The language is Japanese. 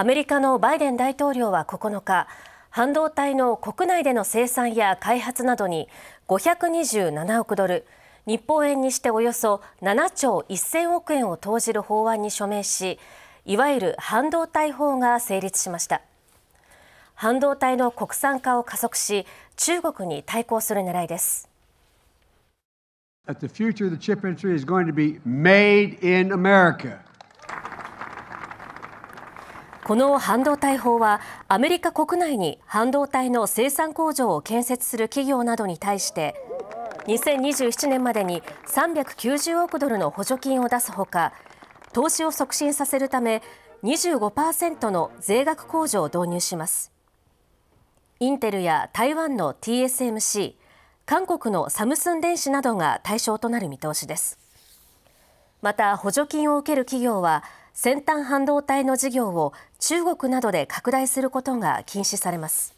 アメリカのバイデン大統領は9日半導体の国内での生産や開発などに527億ドル日本円にしておよそ7兆1000億円を投じる法案に署名しいわゆる半導体法が成立しました半導体の国産化を加速し中国に対抗する狙いです At the future, the chip この半導体法はアメリカ国内に半導体の生産工場を建設する企業などに対して2027年までに390億ドルの補助金を出すほか投資を促進させるため25%の税額控除を導入しますインテルや台湾の TSMC 韓国のサムスン電子などが対象となる見通しですまた補助金を受ける企業は先端半導体の事業を中国などで拡大することが禁止されます